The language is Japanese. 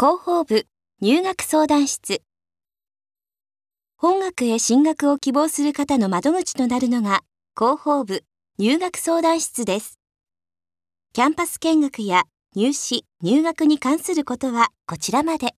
広報部入学相談室本学へ進学を希望する方の窓口となるのが広報部入学相談室ですキャンパス見学や入試入学に関することはこちらまで